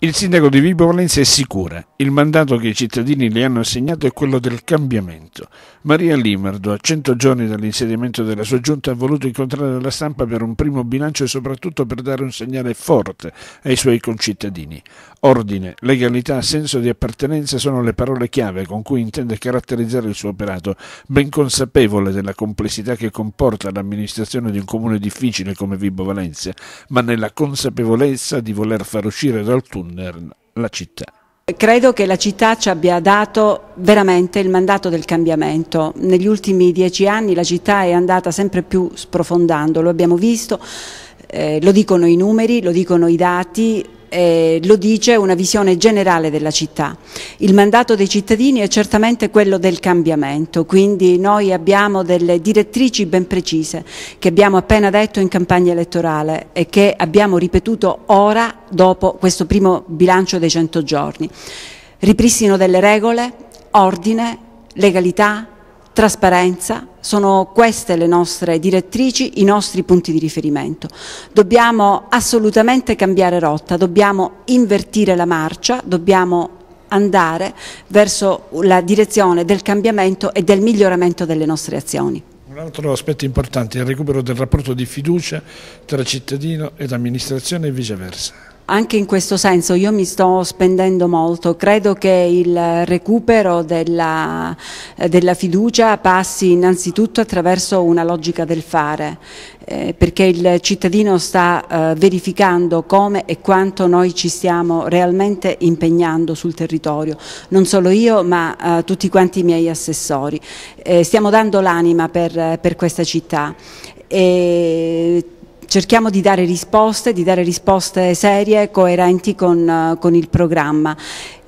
Il sindaco di Vibo Valencia è sicura, il mandato che i cittadini le hanno assegnato è quello del cambiamento. Maria Limardo, a cento giorni dall'insediamento della sua giunta, ha voluto incontrare la stampa per un primo bilancio e soprattutto per dare un segnale forte ai suoi concittadini. Ordine, legalità, senso di appartenenza sono le parole chiave con cui intende caratterizzare il suo operato, ben consapevole della complessità che comporta l'amministrazione di un comune difficile come Vibo Valencia, ma nella consapevolezza di voler far uscire dal tunnel Sondern, la città. Credo che la città ci abbia dato veramente il mandato del cambiamento. Negli ultimi dieci anni la città è andata sempre più sprofondando, lo abbiamo visto, eh, lo dicono i numeri, lo dicono i dati, eh, lo dice una visione generale della città. Il mandato dei cittadini è certamente quello del cambiamento, quindi noi abbiamo delle direttrici ben precise che abbiamo appena detto in campagna elettorale e che abbiamo ripetuto ora dopo questo primo bilancio dei 100 giorni. Ripristino delle regole, ordine, legalità, trasparenza, sono queste le nostre direttrici, i nostri punti di riferimento. Dobbiamo assolutamente cambiare rotta, dobbiamo invertire la marcia, dobbiamo andare verso la direzione del cambiamento e del miglioramento delle nostre azioni. Un altro aspetto importante è il recupero del rapporto di fiducia tra cittadino ed amministrazione e viceversa anche in questo senso io mi sto spendendo molto, credo che il recupero della, della fiducia passi innanzitutto attraverso una logica del fare, eh, perché il cittadino sta eh, verificando come e quanto noi ci stiamo realmente impegnando sul territorio, non solo io ma eh, tutti quanti i miei assessori. Eh, stiamo dando l'anima per, per, questa città. E, cerchiamo di dare risposte, di dare risposte serie, coerenti con, eh, con il programma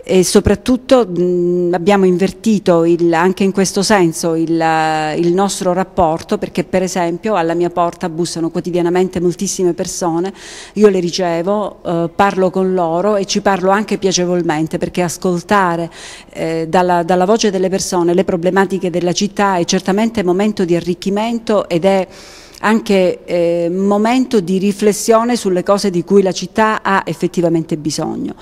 e soprattutto mh, abbiamo invertito il, anche in questo senso il, eh, il, nostro rapporto perché per esempio alla mia porta bussano quotidianamente moltissime persone, io le ricevo, eh, parlo con loro e ci parlo anche piacevolmente perché ascoltare eh, dalla, dalla, voce delle persone le problematiche della città è certamente momento di arricchimento ed è anche eh, momento di riflessione sulle cose di cui la città ha effettivamente bisogno.